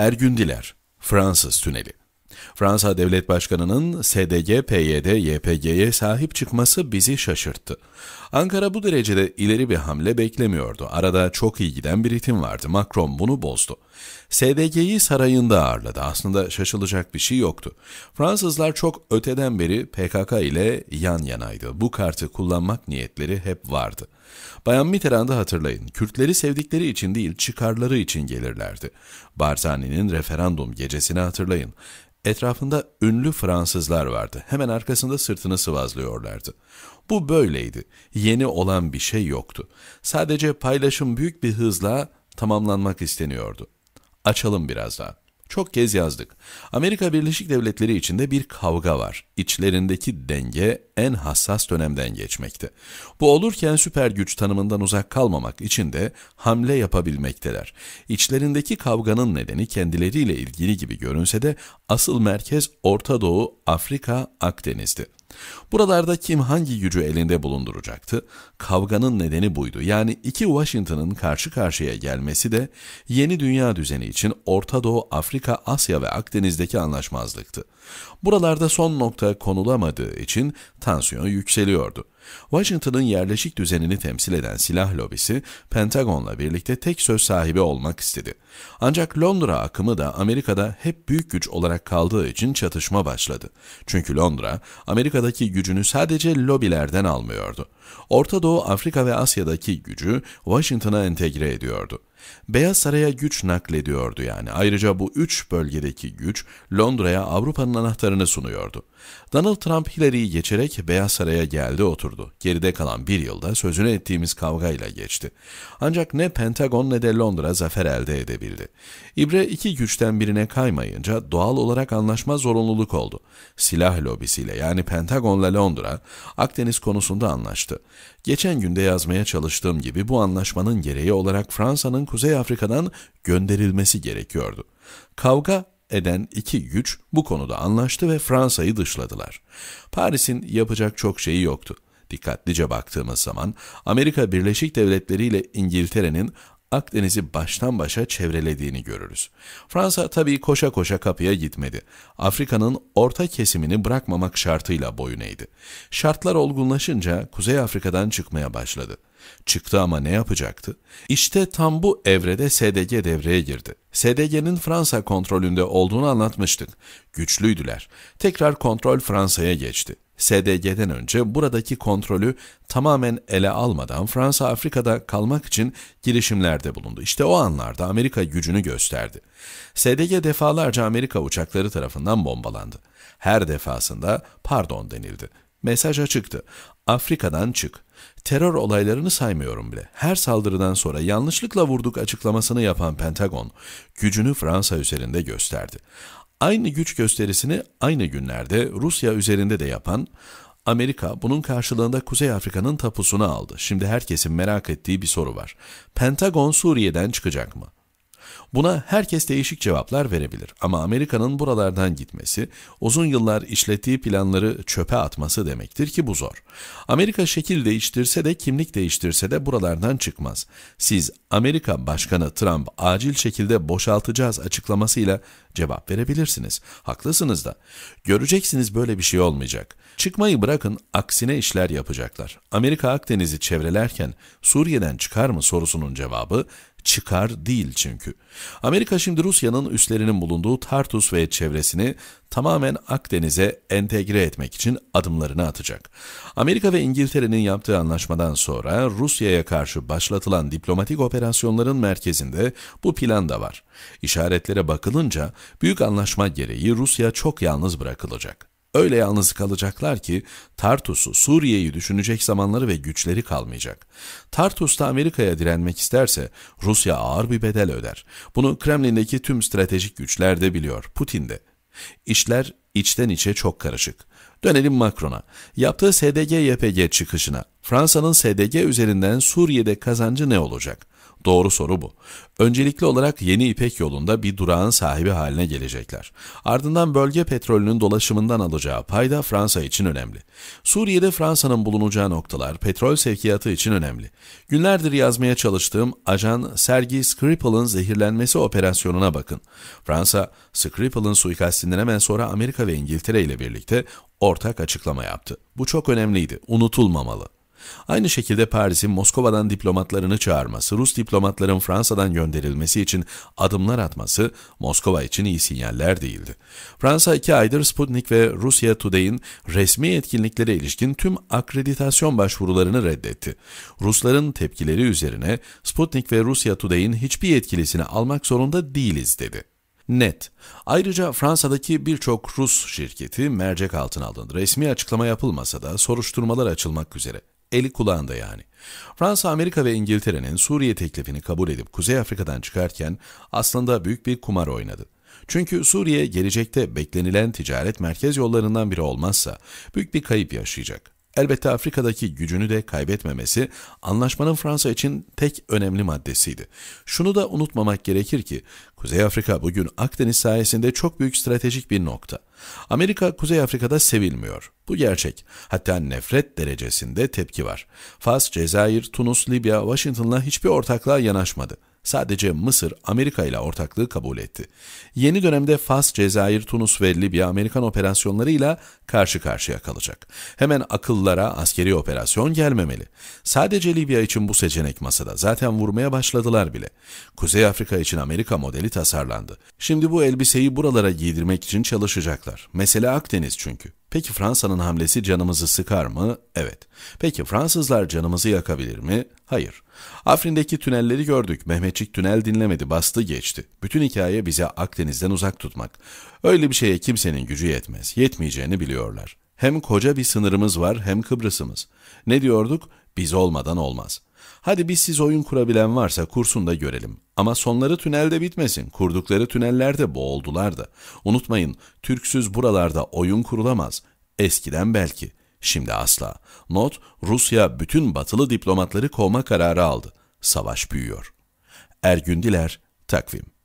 Ergün Diler, Fransız Tüneli Fransa Devlet Başkanı'nın SDG, PYD, YPG'ye sahip çıkması bizi şaşırttı. Ankara bu derecede ileri bir hamle beklemiyordu. Arada çok iyi giden bir ritim vardı. Macron bunu bozdu. SDG'yi sarayında ağırladı. Aslında şaşılacak bir şey yoktu. Fransızlar çok öteden beri PKK ile yan yanaydı. Bu kartı kullanmak niyetleri hep vardı. Bayan Mitterrand'ı hatırlayın. Kürtleri sevdikleri için değil çıkarları için gelirlerdi. Barzani'nin referandum gecesini hatırlayın. Etrafında ünlü Fransızlar vardı. Hemen arkasında sırtını sıvazlıyorlardı. Bu böyleydi. Yeni olan bir şey yoktu. Sadece paylaşım büyük bir hızla tamamlanmak isteniyordu. Açalım biraz daha. Çok kez yazdık. Amerika Birleşik Devletleri içinde bir kavga var. İçlerindeki denge en hassas dönemden geçmekte. Bu olurken süper güç tanımından uzak kalmamak için de hamle yapabilmekteler. İçlerindeki kavganın nedeni kendileriyle ilgili gibi görünse de asıl merkez Orta Doğu, Afrika, Akdeniz'di. Buralarda kim hangi gücü elinde bulunduracaktı? Kavganın nedeni buydu. Yani iki Washington'ın karşı karşıya gelmesi de yeni dünya düzeni için Orta Doğu, Afrika, Asya ve Akdeniz'deki anlaşmazlıktı. Buralarda son nokta konulamadığı için tansiyon yükseliyordu. Washington'ın yerleşik düzenini temsil eden silah lobisi Pentagon'la birlikte tek söz sahibi olmak istedi. Ancak Londra akımı da Amerika'da hep büyük güç olarak kaldığı için çatışma başladı. Çünkü Londra Amerika'daki gücünü sadece lobilerden almıyordu. Orta Doğu, Afrika ve Asya'daki gücü Washington'a entegre ediyordu. Beyaz Saray'a güç naklediyordu yani. Ayrıca bu üç bölgedeki güç Londra'ya Avrupa'nın anahtarını sunuyordu. Donald Trump Hillary'yi geçerek Beyaz Saray'a geldi oturdu. Geride kalan bir yılda sözünü ettiğimiz kavgayla geçti. Ancak ne Pentagon ne de Londra zafer elde edebildi. İbre iki güçten birine kaymayınca doğal olarak anlaşma zorunluluk oldu. Silah lobisiyle yani Pentagon'la Londra Akdeniz konusunda anlaştı. Geçen günde yazmaya çalıştığım gibi bu anlaşmanın gereği olarak Fransa'nın Kuzey Afrika'dan gönderilmesi gerekiyordu. Kavga eden iki güç bu konuda anlaştı ve Fransa'yı dışladılar. Paris'in yapacak çok şeyi yoktu. Dikkatlice baktığımız zaman Amerika Birleşik Devletleri ile İngiltere'nin Akdeniz'i baştan başa çevrelediğini görürüz. Fransa tabii koşa koşa kapıya gitmedi. Afrika'nın orta kesimini bırakmamak şartıyla boyun eğdi. Şartlar olgunlaşınca Kuzey Afrika'dan çıkmaya başladı. Çıktı ama ne yapacaktı? İşte tam bu evrede SDG devreye girdi. SDG'nin Fransa kontrolünde olduğunu anlatmıştık. Güçlüydüler. Tekrar kontrol Fransa'ya geçti. SDG'den önce buradaki kontrolü tamamen ele almadan Fransa Afrika'da kalmak için girişimlerde bulundu. İşte o anlarda Amerika gücünü gösterdi. SDG defalarca Amerika uçakları tarafından bombalandı. Her defasında pardon denildi. Mesaj açıktı. Afrika'dan çık. Terör olaylarını saymıyorum bile. Her saldırıdan sonra yanlışlıkla vurduk açıklamasını yapan Pentagon, gücünü Fransa üzerinde gösterdi. Aynı güç gösterisini aynı günlerde Rusya üzerinde de yapan Amerika bunun karşılığında Kuzey Afrika'nın tapusunu aldı. Şimdi herkesin merak ettiği bir soru var. Pentagon Suriye'den çıkacak mı? Buna herkes değişik cevaplar verebilir ama Amerika'nın buralardan gitmesi, uzun yıllar işlettiği planları çöpe atması demektir ki bu zor. Amerika şekil değiştirse de kimlik değiştirse de buralardan çıkmaz. Siz Amerika Başkanı Trump acil şekilde boşaltacağız açıklamasıyla cevap verebilirsiniz. Haklısınız da. Göreceksiniz böyle bir şey olmayacak. Çıkmayı bırakın aksine işler yapacaklar. Amerika Akdeniz'i çevrelerken Suriye'den çıkar mı sorusunun cevabı çıkar değil çünkü. Amerika şimdi Rusya'nın üslerinin bulunduğu Tartus ve çevresini tamamen Akdeniz'e entegre etmek için adımlarını atacak. Amerika ve İngiltere'nin yaptığı anlaşmadan sonra Rusya'ya karşı başlatılan diplomatik operasyonların merkezinde bu plan da var. İşaretlere bakılınca büyük anlaşma gereği Rusya çok yalnız bırakılacak. Öyle yalnız kalacaklar ki Tartus'u, Suriye'yi düşünecek zamanları ve güçleri kalmayacak. Tartus da Amerika'ya direnmek isterse Rusya ağır bir bedel öder. Bunu Kremlin'deki tüm stratejik güçler de biliyor, Putin de. İşler içten içe çok karışık. Dönelim Macron'a. Yaptığı SDG-YPG çıkışına. Fransa'nın SDG üzerinden Suriye'de kazancı ne olacak? Doğru soru bu. Öncelikli olarak yeni İpek yolunda bir durağın sahibi haline gelecekler. Ardından bölge petrolünün dolaşımından alacağı payda Fransa için önemli. Suriye'de Fransa'nın bulunacağı noktalar petrol sevkiyatı için önemli. Günlerdir yazmaya çalıştığım ajan Sergi Skripal'ın zehirlenmesi operasyonuna bakın. Fransa, Skripal'ın suikastinden hemen sonra Amerika ve İngiltere ile birlikte ortak açıklama yaptı. Bu çok önemliydi, unutulmamalı. Aynı şekilde Paris'in Moskova'dan diplomatlarını çağırması, Rus diplomatların Fransa'dan gönderilmesi için adımlar atması Moskova için iyi sinyaller değildi. Fransa iki aydır Sputnik ve Rusya Today'in resmi etkinliklere ilişkin tüm akreditasyon başvurularını reddetti. Rusların tepkileri üzerine Sputnik ve Rusya Today'in hiçbir yetkilisini almak zorunda değiliz dedi net. Ayrıca Fransa'daki birçok Rus şirketi mercek altına alındı. Resmi açıklama yapılmasa da soruşturmalar açılmak üzere. Eli kulağında yani. Fransa, Amerika ve İngiltere'nin Suriye teklifini kabul edip Kuzey Afrika'dan çıkarken aslında büyük bir kumar oynadı. Çünkü Suriye gelecekte beklenilen ticaret merkez yollarından biri olmazsa büyük bir kayıp yaşayacak. Elbette Afrika'daki gücünü de kaybetmemesi anlaşmanın Fransa için tek önemli maddesiydi. Şunu da unutmamak gerekir ki Kuzey Afrika bugün Akdeniz sayesinde çok büyük stratejik bir nokta. Amerika Kuzey Afrika'da sevilmiyor. Bu gerçek. Hatta nefret derecesinde tepki var. Fas, Cezayir, Tunus, Libya, Washington'la hiçbir ortaklığa yanaşmadı. Sadece Mısır Amerika ile ortaklığı kabul etti. Yeni dönemde Fas, Cezayir, Tunus ve Libya Amerikan operasyonlarıyla karşı karşıya kalacak. Hemen akıllara askeri operasyon gelmemeli. Sadece Libya için bu seçenek masada. Zaten vurmaya başladılar bile. Kuzey Afrika için Amerika modeli tasarlandı. Şimdi bu elbiseyi buralara giydirmek için çalışacaklar. Mesele Akdeniz çünkü. Peki Fransa'nın hamlesi canımızı sıkar mı? Evet. Peki Fransızlar canımızı yakabilir mi? Hayır. Afrin'deki tünelleri gördük. Mehmetçik tünel dinlemedi, bastı geçti. Bütün hikaye bize Akdeniz'den uzak tutmak. Öyle bir şeye kimsenin gücü yetmez. Yetmeyeceğini biliyorlar. Hem koca bir sınırımız var hem Kıbrıs'ımız. Ne diyorduk? Biz olmadan olmaz. Hadi biz siz oyun kurabilen varsa kursun da görelim. Ama sonları tünelde bitmesin. Kurdukları tünellerde boğuldular da. Unutmayın, Türksüz buralarda oyun kurulamaz. Eskiden belki, şimdi asla. Not, Rusya bütün batılı diplomatları kovma kararı aldı. Savaş büyüyor. Ergün Diler, Takvim